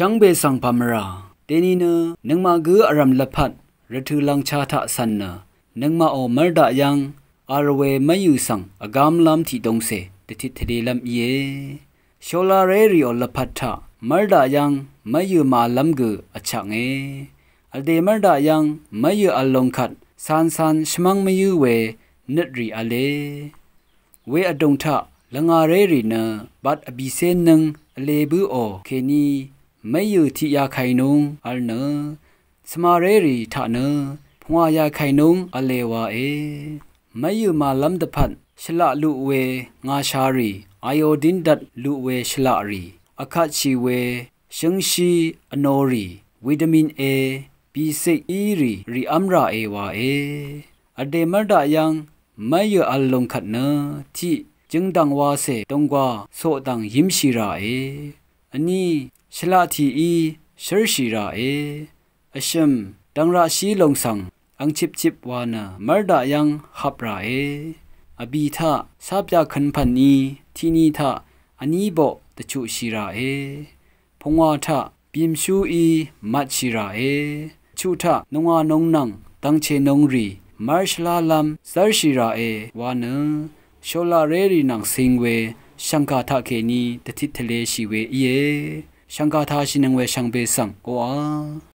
ช่างเบสังพามราเตนีเนนึงมาเกืออารมละพัดระทือลังชาทะสันเนนึงมาโอมรดะยังอารเวไม่อยู่สังอากามลำที่ตรงเสตทิทเดลำเยโชลาเรริโอละพัดทะมรดะยังไม่อยู่มาลำเกืออฉะเงอเดมรดะยังไม่อยู่อลงขัดซานซานชมังไม่อยู่เวนิดรีอเลเวอดงทะလငါရဲရီနဘတ်အဘီစေနံအလေဘူးအိုခေနီမေယုတိယခိုင်နုံအလနစမာရေရီထနဖွာယခိုင်နုံအလေဝါအေမေယုမာလမ်တဖတ်ရှလလူဝေငါရှာရီအယိုဒင်ဒတ်လူဝေရှလရီအခတ်ချီဝေရှင်းရှိအနိုရီဗီတာမင် A B6 E ရီရီအမ်ရာ A ဝါ A အဒေမဒယံမယအလုံခတ်နတိจึงดังว่าเสตงกว่าโสตังยิมชิราเอအနီရှလာတီဤရှရရှိရာအေအရှမ်တန်ရာရှိလုံဆောင်အန်ချစ်ချစ်ဝါနာမာဒါယန်ဟပ်ရာအေအဘီသာစာပြခန်ဖန်နီတီနီသာအနီဘောတချို့ရှိရာအေဖုံဝါထပြင်းရှူဤမတ်ရှိရာအေချူထနုံဝနုံနံတန်းချေနုံရီမာရှလာလမ်ဆာရှိရာအေဝါနရှောလာရေရီနံစင်ဝေ香卡塔克尼的提特勒西维耶，香卡塔西能为香贝桑哇。